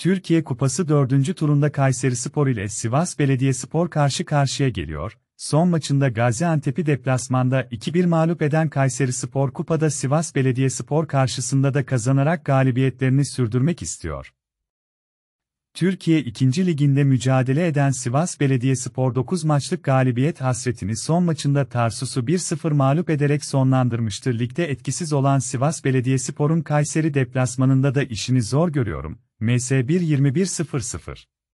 Türkiye Kupası 4. turunda Kayseri Spor ile Sivas Belediyespor karşı karşıya geliyor. Son maçında Gaziantep'i deplasmanda 2-1 mağlup eden Kayseri Spor Kupa'da Sivas Belediyespor karşısında da kazanarak galibiyetlerini sürdürmek istiyor. Türkiye 2. Liginde mücadele eden Sivas Belediyespor 9 maçlık galibiyet hasretini son maçında Tarsus'u 1-0 mağlup ederek sonlandırmıştır. Ligde etkisiz olan Sivas Belediyespor'un Kayseri deplasmanında da işini zor görüyorum MS1 2100